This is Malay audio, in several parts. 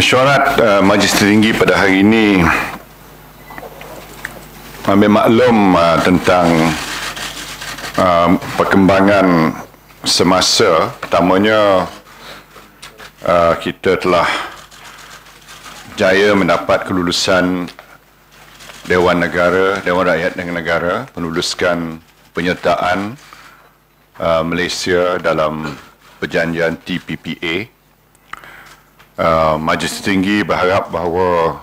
Mesyuarat uh, Majlis Tertinggi pada hari ini ambil maklum uh, tentang uh, perkembangan semasa pertamanya uh, kita telah jaya mendapat kelulusan Dewan Negara Dewan Rakyat dan Negara menuluskan penyertaan uh, Malaysia dalam perjanjian TPPA Uh, majlis tinggi berharap bahawa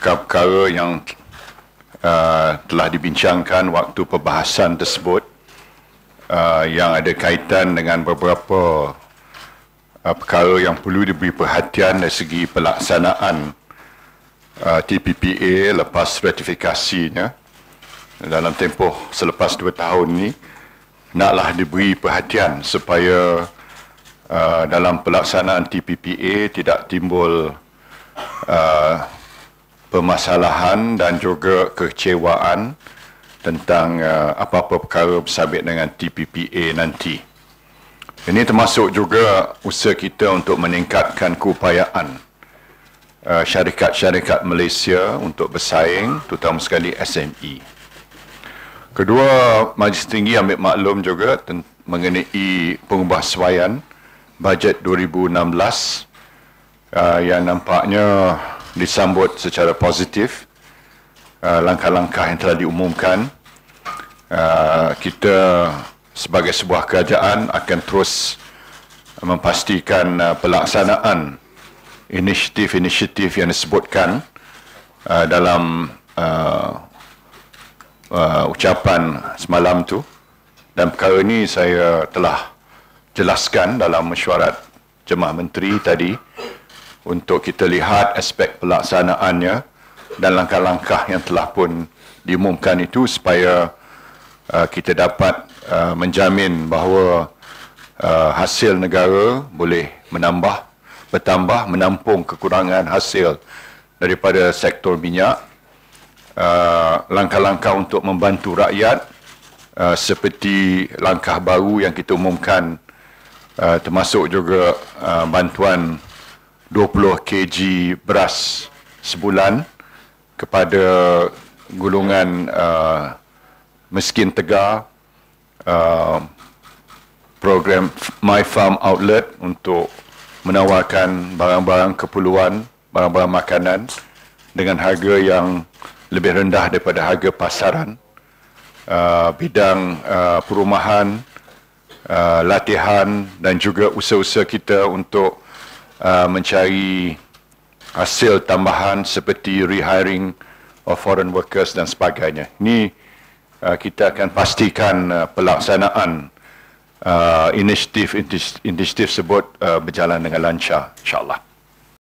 perkara yang uh, telah dibincangkan waktu perbahasan tersebut uh, yang ada kaitan dengan beberapa uh, perkara yang perlu diberi perhatian dari segi pelaksanaan uh, TPPA lepas ratifikasinya dalam tempoh selepas dua tahun ini naklah diberi perhatian supaya uh, dalam pelaksanaan TPPA tidak timbul uh, permasalahan dan juga kecewaan tentang uh, apa-apa perkara bersabit dengan TPPA nanti. Ini termasuk juga usaha kita untuk meningkatkan keupayaan uh, syarikat-syarikat Malaysia untuk bersaing, terutama sekali SME. Kedua, Majlis Tinggi ambil maklum juga ten- mengenai pengubahsuaian bajet 2016 uh, yang nampaknya disambut secara positif uh, langkah-langkah yang telah diumumkan uh, kita sebagai sebuah kerajaan akan terus memastikan uh, pelaksanaan inisiatif-inisiatif yang disebutkan uh, dalam uh, uh, ucapan semalam tu dan perkara ini saya telah jelaskan dalam mesyuarat jemaah menteri tadi untuk kita lihat aspek pelaksanaannya dan langkah-langkah yang telah pun diumumkan itu supaya uh, kita dapat uh, menjamin bahawa uh, hasil negara boleh menambah bertambah menampung kekurangan hasil daripada sektor minyak uh, langkah-langkah untuk membantu rakyat uh, seperti langkah baru yang kita umumkan Ah, termasuk juga uh, bantuan 20 kg beras sebulan kepada golongan uh, ah, miskin tegar uh, program My Farm Outlet untuk menawarkan barang-barang keperluan, barang-barang makanan dengan harga yang lebih rendah daripada harga pasaran uh, bidang uh, perumahan perumahan uh, latihan dan juga usaha-usaha kita untuk uh, mencari hasil tambahan seperti rehiring of foreign workers dan sebagainya. Ini uh, kita akan pastikan uh, pelaksanaan uh, inisiatif-inisiatif tersebut uh, berjalan dengan lancar insya-Allah.